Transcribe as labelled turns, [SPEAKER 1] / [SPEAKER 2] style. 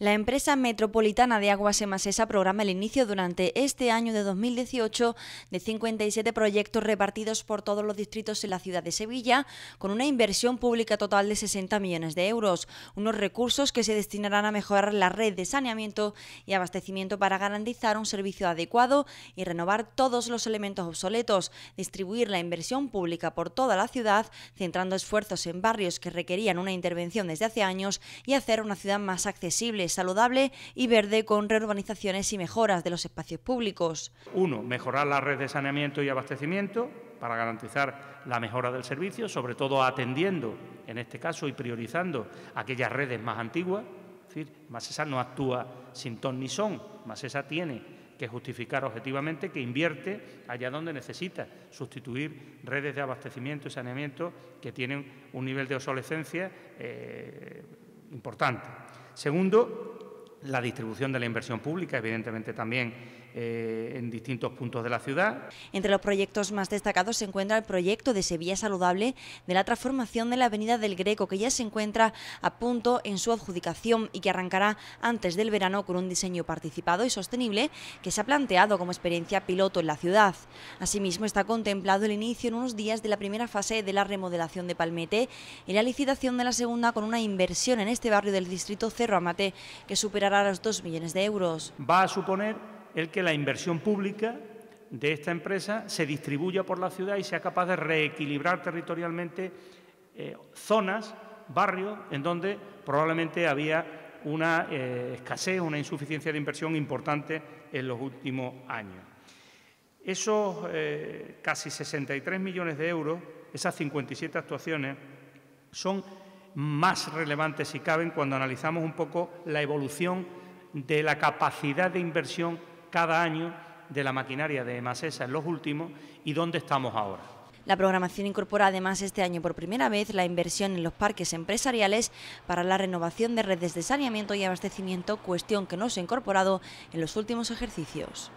[SPEAKER 1] La empresa metropolitana de Aguas Emasesa programa el inicio durante este año de 2018 de 57 proyectos repartidos por todos los distritos en la ciudad de Sevilla, con una inversión pública total de 60 millones de euros, unos recursos que se destinarán a mejorar la red de saneamiento y abastecimiento para garantizar un servicio adecuado y renovar todos los elementos obsoletos, distribuir la inversión pública por toda la ciudad, centrando esfuerzos en barrios que requerían una intervención desde hace años y hacer una ciudad más accesible saludable y verde con reurbanizaciones y mejoras de los espacios públicos.
[SPEAKER 2] Uno, mejorar la red de saneamiento y abastecimiento para garantizar la mejora del servicio, sobre todo atendiendo, en este caso, y priorizando aquellas redes más antiguas. Es decir, Masesa no actúa sin ton ni son, esa tiene que justificar objetivamente que invierte allá donde necesita, sustituir redes de abastecimiento y saneamiento que tienen un nivel de obsolescencia eh, importante. Segundo, la distribución de la inversión pública, evidentemente también
[SPEAKER 1] eh, en distintos puntos de la ciudad. Entre los proyectos más destacados se encuentra el proyecto de Sevilla Saludable de la transformación de la Avenida del Greco, que ya se encuentra a punto en su adjudicación y que arrancará antes del verano con un diseño participado y sostenible que se ha planteado como experiencia piloto en la ciudad. Asimismo, está contemplado el inicio en unos días de la primera fase de la remodelación de Palmete y la licitación de la segunda con una inversión en este barrio del distrito Cerro Amate que supera los 2 millones de euros. Va a suponer el que la
[SPEAKER 2] inversión pública de esta empresa se distribuya por la ciudad y sea capaz de reequilibrar territorialmente eh, zonas, barrios, en donde probablemente había una eh, escasez, una insuficiencia de inversión importante en los últimos años. Esos eh, casi 63 millones de euros, esas 57 actuaciones, son más relevantes si caben cuando analizamos un poco la evolución de la capacidad de inversión cada año de la maquinaria de Emasesa en los últimos y dónde estamos ahora.
[SPEAKER 1] La programación incorpora además este año por primera vez la inversión en los parques empresariales para la renovación de redes de saneamiento y abastecimiento, cuestión que no se ha incorporado en los últimos ejercicios.